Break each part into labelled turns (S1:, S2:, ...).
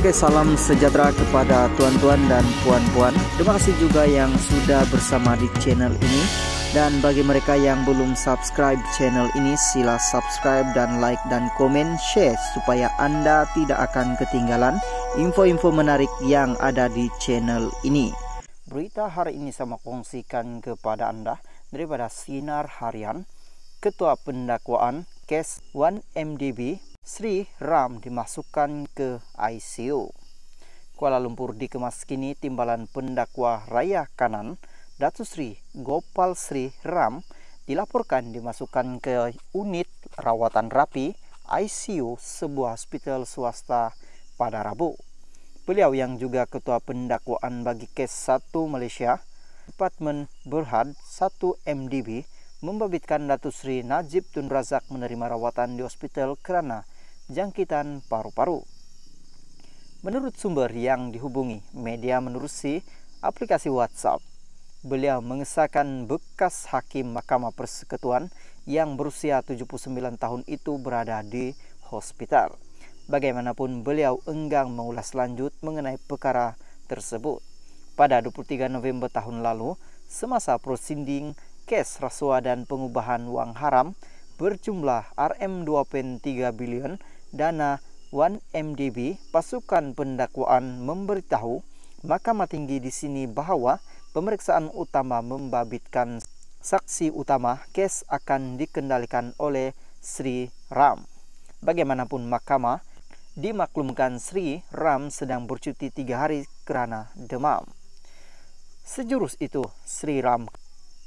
S1: Oke, salam sejahtera kepada tuan-tuan dan puan-puan. Terima kasih juga yang sudah bersama di channel ini. Dan bagi mereka yang belum subscribe channel ini, sila subscribe dan like dan komen share supaya Anda tidak akan ketinggalan info-info menarik yang ada di channel ini. Berita hari ini sama kongsikan kepada Anda daripada Sinar Harian, Ketua Pendakwaan Kes 1 MDB Sri Ram dimasukkan ke ICU. Kuala Lumpur dikemas kini timbalan pendakwa Raya Kanan, Datu Sri Gopal Sri Ram, dilaporkan dimasukkan ke unit rawatan rapi ICU sebuah hospital swasta pada Rabu. Beliau yang juga ketua pendakwaan bagi kes 1 Malaysia, Departemen Berhad 1 MDB, membabitkan Datu Sri Najib Tun Razak menerima rawatan di hospital karena jangkitan paru-paru. Menurut sumber yang dihubungi, media menerusi aplikasi WhatsApp. Beliau mengesahkan bekas hakim Mahkamah Persekutuan yang berusia 79 tahun itu berada di hospital. Bagaimanapun beliau enggan mengulas lanjut mengenai perkara tersebut. Pada 23 November tahun lalu, semasa prosinding kes rasuah dan pengubahan uang haram berjumlah RM2.3 bilion dana 1MDB pasukan pendakwaan memberitahu Mahkamah Tinggi di sini bahwa pemeriksaan utama membabitkan saksi utama kes akan dikendalikan oleh Sri Ram. Bagaimanapun Mahkamah dimaklumkan Sri Ram sedang bercuti tiga hari kerana demam. Sejurus itu Sri Ram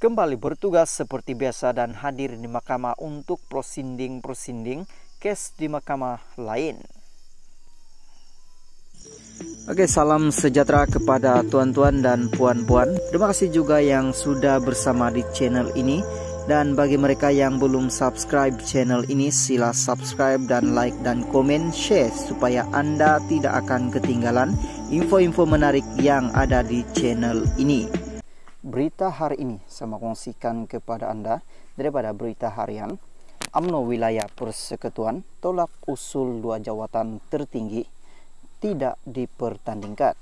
S1: kembali bertugas seperti biasa dan hadir di mahkamah untuk prosinding-prosinding kes di mahkamah lain. Oke, salam sejahtera kepada tuan-tuan dan puan-puan. Terima kasih juga yang sudah bersama di channel ini. Dan bagi mereka yang belum subscribe channel ini, sila subscribe dan like dan komen share supaya Anda tidak akan ketinggalan info-info menarik yang ada di channel ini berita hari ini saya mau kongsikan kepada Anda daripada berita harian UMNO wilayah persekutuan tolak usul dua jawatan tertinggi tidak dipertandingkan.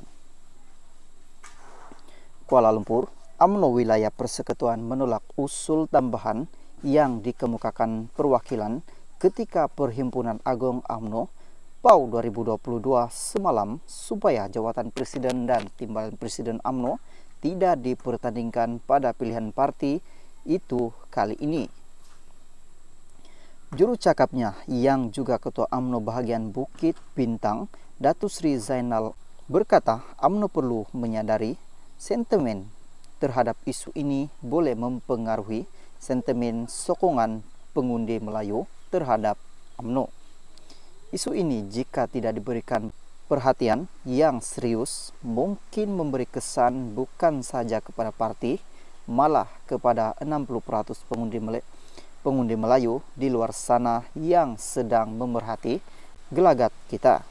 S1: Kuala Lumpur, UMNO wilayah persekutuan menolak usul tambahan yang dikemukakan perwakilan ketika Perhimpunan Agung UMNO PAU 2022 semalam supaya jawatan presiden dan timbalan presiden UMNO tidak dipertandingkan pada pilihan parti itu kali ini. Juru cakapnya yang juga ketua AMNO bahagian Bukit Bintang, Datu Sri Zainal berkata AMNO perlu menyadari sentimen terhadap isu ini boleh mempengaruhi sentimen sokongan pengundi Melayu terhadap AMNO. Isu ini jika tidak diberikan perhatian yang serius mungkin memberi kesan bukan saja kepada parti, malah kepada 60% pengundi, Melayu, pengundi Melayu di luar sana yang sedang memerhati gelagat kita.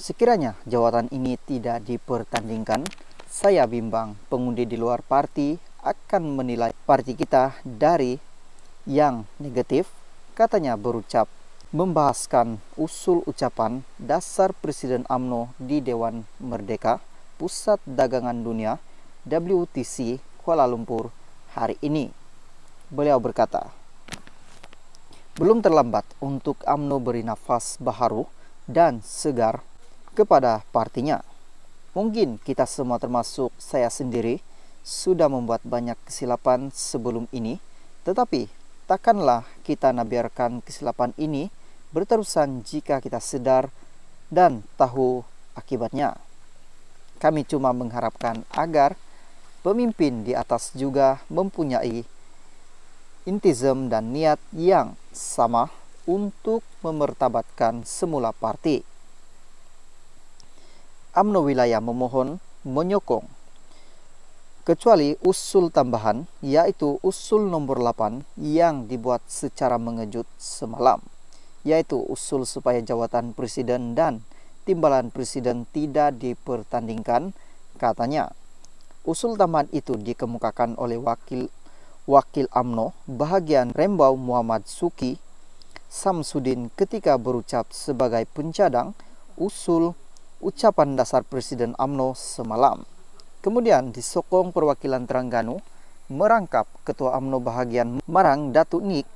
S1: Sekiranya jawatan ini tidak dipertandingkan, saya bimbang pengundi di luar parti akan menilai parti kita dari yang negatif, katanya berucap membahaskan usul ucapan dasar Presiden AMNO di Dewan Merdeka Pusat Dagangan Dunia WTC Kuala Lumpur hari ini. Beliau berkata, belum terlambat untuk AMNO beri nafas baharu dan segar kepada partinya. Mungkin kita semua termasuk saya sendiri sudah membuat banyak kesilapan sebelum ini, tetapi takkanlah kita nabiarkan kesilapan ini berterusan jika kita sedar dan tahu akibatnya. Kami cuma mengharapkan agar pemimpin di atas juga mempunyai intizam dan niat yang sama untuk memertabatkan semula parti. AMNO wilayah memohon menyokong kecuali usul tambahan yaitu usul nomor 8 yang dibuat secara mengejut semalam yaitu usul supaya jawatan presiden dan timbalan presiden tidak dipertandingkan, katanya. Usul tambahan itu dikemukakan oleh wakil wakil AMNO bahagian Rembau Muhammad Suki Samsudin ketika berucap sebagai pencadang usul ucapan dasar Presiden AMNO semalam. Kemudian disokong perwakilan Terengganu merangkap Ketua AMNO bahagian Marang Datuk Nik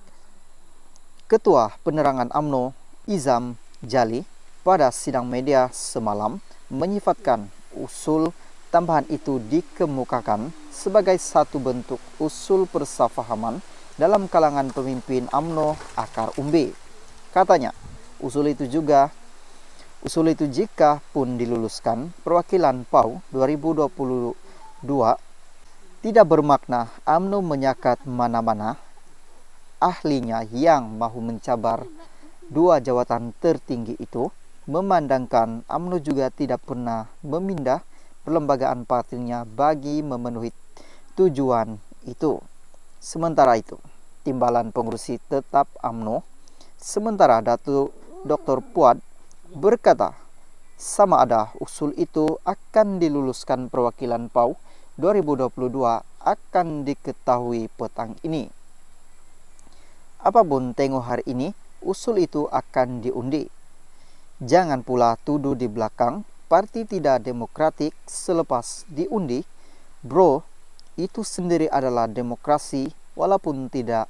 S1: Ketua Penerangan AMNO Izam Jali pada sidang media semalam menyifatkan usul tambahan itu dikemukakan sebagai satu bentuk usul persafahaman dalam kalangan pemimpin AMNO akar umbi. Katanya, usul itu juga usul itu jika pun diluluskan, perwakilan PAU 2022 tidak bermakna AMNO menyakat mana-mana ahlinya yang mahu mencabar dua jawatan tertinggi itu, memandangkan UMNO juga tidak pernah memindah perlembagaan partinya bagi memenuhi tujuan itu. Sementara itu, timbalan pengurusi tetap UMNO, sementara Datu Dr. Puat berkata, sama ada usul itu akan diluluskan perwakilan PAU 2022 akan diketahui petang ini. Apapun tengok hari ini, usul itu akan diundi. Jangan pula tuduh di belakang parti tidak demokratik selepas diundi. Bro, itu sendiri adalah demokrasi walaupun tidak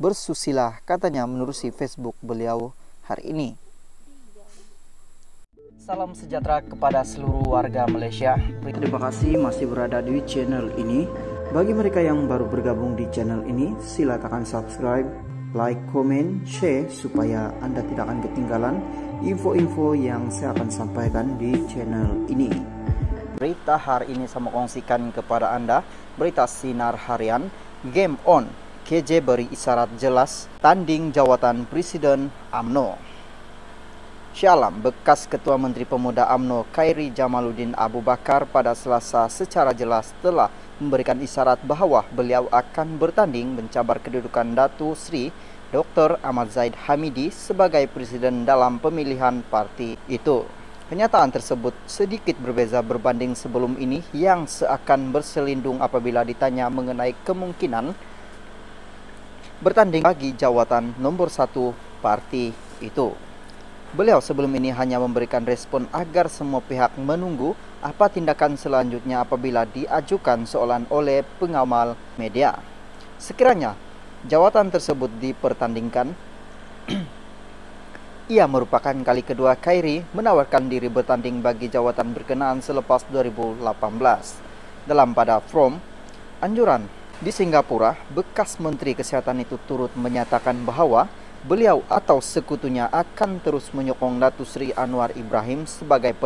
S1: bersusilah katanya menerusi Facebook beliau hari ini. Salam sejahtera kepada seluruh warga Malaysia. Terima kasih masih berada di channel ini. Bagi mereka yang baru bergabung di channel ini, silakan subscribe like, comment, share supaya Anda tidak akan ketinggalan info-info yang saya akan sampaikan di channel ini. Berita hari ini saya mau kongsikan kepada Anda berita sinar harian Game On. KJ beri isyarat jelas tanding jawatan Presiden AMNO. Syalam, bekas Ketua Menteri Pemuda AMNO Khairi Jamaluddin Abu Bakar pada Selasa secara jelas telah memberikan isyarat bahwa beliau akan bertanding mencabar kedudukan Datu Sri Dr. Ahmad Zaid Hamidi sebagai presiden dalam pemilihan parti itu. Kenyataan tersebut sedikit berbeza berbanding sebelum ini yang seakan berselindung apabila ditanya mengenai kemungkinan bertanding bagi jawatan nomor satu parti itu. Beliau sebelum ini hanya memberikan respon agar semua pihak menunggu apa tindakan selanjutnya apabila diajukan soalan oleh pengamal media. Sekiranya jawatan tersebut dipertandingkan, ia merupakan kali kedua Kairi menawarkan diri bertanding bagi jawatan berkenaan selepas 2018. Dalam pada From, anjuran di Singapura, bekas Menteri Kesehatan itu turut menyatakan bahwa beliau atau sekutunya akan terus menyokong Datu Sri Anwar Ibrahim sebagai